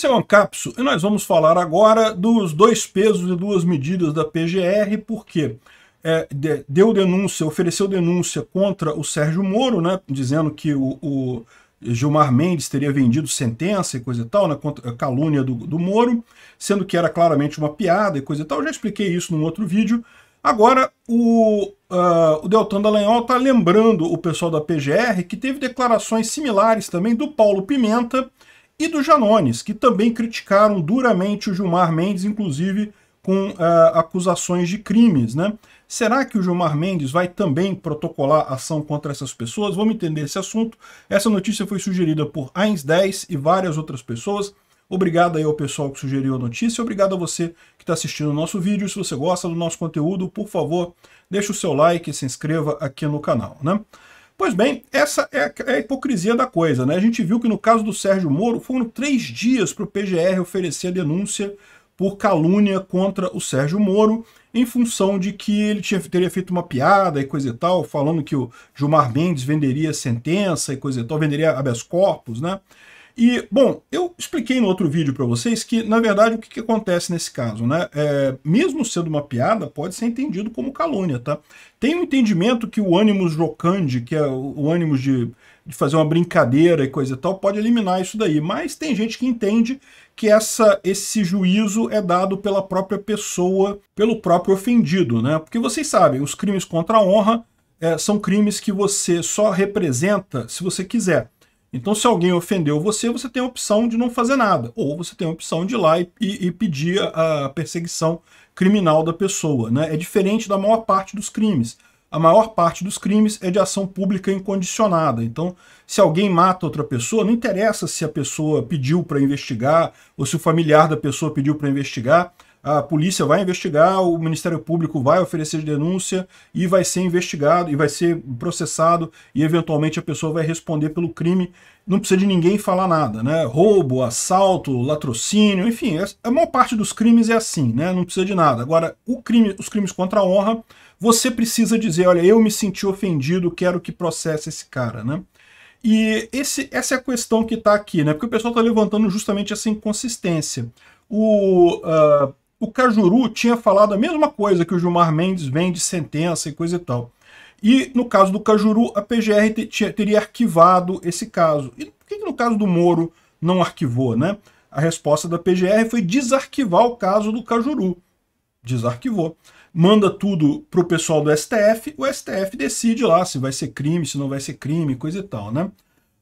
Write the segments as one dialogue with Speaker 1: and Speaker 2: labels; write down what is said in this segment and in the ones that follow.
Speaker 1: Esse é o Ancapso e nós vamos falar agora dos dois pesos e duas medidas da PGR, porque é, deu denúncia, ofereceu denúncia contra o Sérgio Moro, né, dizendo que o, o Gilmar Mendes teria vendido sentença e coisa e tal, né, contra, calúnia do, do Moro, sendo que era claramente uma piada e coisa e tal. Eu já expliquei isso num outro vídeo. Agora, o, uh, o Deltan Dallagnol está lembrando o pessoal da PGR que teve declarações similares também do Paulo Pimenta, e do Janones, que também criticaram duramente o Gilmar Mendes, inclusive com uh, acusações de crimes. Né? Será que o Gilmar Mendes vai também protocolar ação contra essas pessoas? Vamos entender esse assunto. Essa notícia foi sugerida por Ains 10 e várias outras pessoas. Obrigado aí ao pessoal que sugeriu a notícia, obrigado a você que está assistindo o nosso vídeo. Se você gosta do nosso conteúdo, por favor, deixe o seu like e se inscreva aqui no canal. Né? Pois bem, essa é, é a hipocrisia da coisa, né? A gente viu que no caso do Sérgio Moro foram três dias para o PGR oferecer a denúncia por calúnia contra o Sérgio Moro, em função de que ele tinha, teria feito uma piada e coisa e tal, falando que o Gilmar Mendes venderia sentença e coisa e tal, venderia habeas corpus, né? E, bom, eu expliquei no outro vídeo para vocês que, na verdade, o que, que acontece nesse caso, né? É, mesmo sendo uma piada, pode ser entendido como calúnia, tá? Tem um entendimento que o ânimos jocandi, que é o ânimo de, de fazer uma brincadeira e coisa e tal, pode eliminar isso daí. Mas tem gente que entende que essa, esse juízo é dado pela própria pessoa, pelo próprio ofendido, né? Porque vocês sabem, os crimes contra a honra é, são crimes que você só representa se você quiser. Então, se alguém ofendeu você, você tem a opção de não fazer nada, ou você tem a opção de ir lá e, e, pedir a, a, perseguição criminal da pessoa. Né? É diferente da maior parte dos crimes. A maior parte dos crimes é de ação pública incondicionada. Então, se alguém mata outra pessoa, não interessa se a pessoa pediu para investigar ou se o familiar da pessoa pediu para investigar a polícia vai investigar, o Ministério Público vai oferecer denúncia e vai ser investigado e vai ser processado e eventualmente a pessoa vai responder pelo crime. Não precisa de ninguém falar nada, né? Roubo, assalto, latrocínio, enfim, é, a maior parte dos crimes é assim, né? Não precisa de nada. Agora, o crime, os crimes contra a honra, você precisa dizer, olha, eu me senti ofendido, quero que processe esse cara, né? E esse, essa é a questão que está aqui, né? Porque o pessoal está levantando justamente essa inconsistência. O uh, o Cajuru tinha falado a mesma coisa que o Gilmar Mendes vem de sentença e coisa e tal. E no caso do Cajuru, a PGR teria arquivado esse caso. E por que, que no caso do Moro não arquivou, né? A resposta da PGR foi desarquivar o caso do Cajuru. Desarquivou. Manda tudo pro pessoal do STF, o STF decide lá se vai ser crime, se não vai ser crime, coisa e tal, né?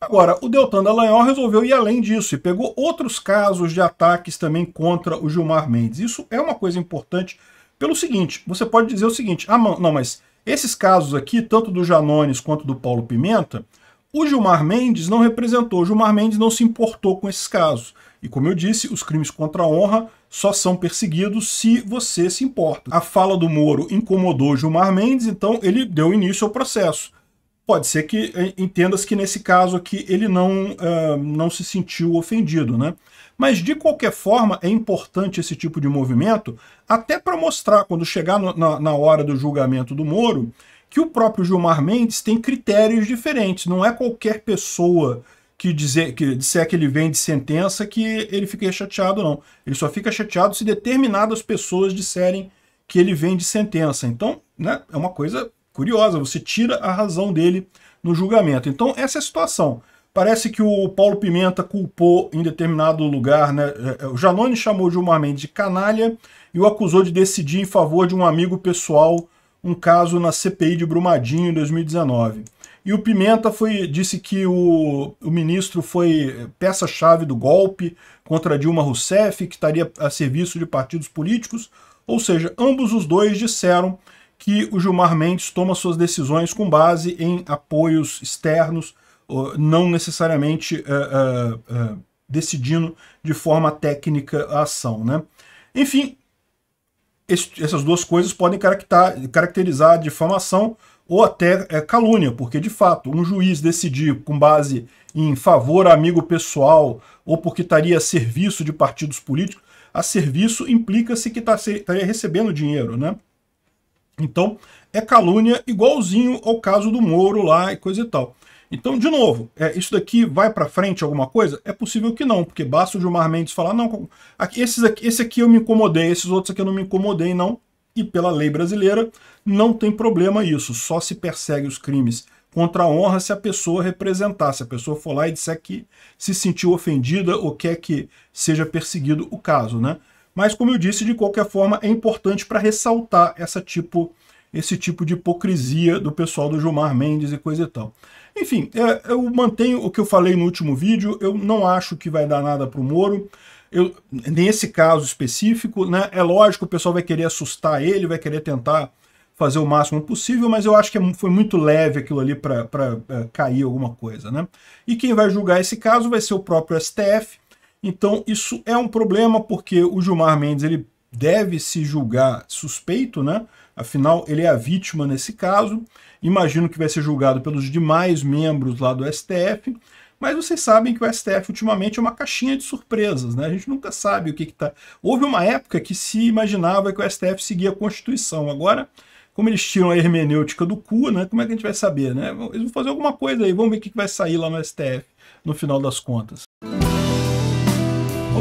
Speaker 1: Agora, o Deltan Dallagnol resolveu ir além disso e pegou outros casos de ataques também contra o Gilmar Mendes. Isso é uma coisa importante pelo seguinte, você pode dizer o seguinte, ah, não, mas esses casos aqui, tanto do Janones quanto do Paulo Pimenta, o Gilmar Mendes não representou, o Gilmar Mendes não se importou com esses casos. E como eu disse, os crimes contra a honra só são perseguidos se você se importa. A fala do Moro incomodou Gilmar Mendes, então ele deu início ao processo pode ser que eh, entendas que nesse caso aqui ele não, uh, não se sentiu ofendido, né? Mas de qualquer forma é importante esse tipo de movimento até para mostrar quando chegar no, na, na hora do julgamento do Moro que o próprio Gilmar Mendes tem critérios diferentes, não é qualquer pessoa que, dizer, que disser que ele vem de sentença que ele fica chateado, não. Ele só fica chateado se determinadas pessoas disserem que ele vem de sentença. Então, né, é uma coisa curiosa, você tira a razão dele no julgamento. Então, essa é a situação. Parece que o Paulo Pimenta culpou em determinado lugar, né? É, é, o Janone chamou Gilmar Mendes de canalha e o acusou de decidir em favor de um amigo pessoal um caso na CPI de Brumadinho em 2019. E o Pimenta foi, disse que o, o ministro foi eh, peça-chave do golpe contra Dilma Rousseff, que estaria a serviço de partidos políticos. Ou seja, ambos os dois disseram que o Gilmar Mendes toma suas decisões com base em apoios externos, não necessariamente uh, uh, uh, decidindo de forma técnica a ação. Né? Enfim, esse, essas duas coisas podem caracterizar a difamação ou até é, calúnia, porque de fato um juiz decidir com base em favor a amigo pessoal ou porque estaria a serviço de partidos políticos, a serviço implica-se que estaria recebendo dinheiro, né? Então, é calúnia igualzinho ao caso do Moro lá e coisa e tal. Então, de novo, é, isso daqui vai para frente alguma coisa? É possível que não, porque basta o Gilmar Mendes falar, não, aqui, esses aqui, esse aqui eu me incomodei, esses outros aqui eu não me incomodei, não. E pela lei brasileira, não tem problema isso, só se persegue os crimes contra a honra se a pessoa representar, se a pessoa for lá e disser que se sentiu ofendida ou quer que seja perseguido o caso, né? Mas, como eu disse, de qualquer forma, é importante para ressaltar essa tipo, esse tipo de hipocrisia do pessoal do Gilmar Mendes e coisa e tal. Enfim, é, eu mantenho o que eu falei no último vídeo, eu não acho que vai dar nada para o Moro. Eu, nesse caso específico, né, é lógico, o pessoal vai querer assustar ele, vai querer tentar fazer o máximo possível, mas eu acho que é foi muito leve aquilo ali para é, cair alguma coisa. Né? E quem vai julgar esse caso vai ser o próprio STF, então isso é um problema porque o Gilmar Mendes ele deve se julgar suspeito, né? Afinal, ele é a vítima nesse caso. Imagino que vai ser julgado pelos demais membros lá do STF. Mas vocês sabem que o STF ultimamente é uma caixinha de surpresas, né? A gente nunca sabe o que está. Houve uma época que se imaginava que o STF seguia a Constituição. Agora, como eles tiram a hermenêutica do cu, né? Como é que a gente vai saber, né? Eles vão fazer alguma coisa aí, vamos ver o que vai sair lá no STF no final das contas.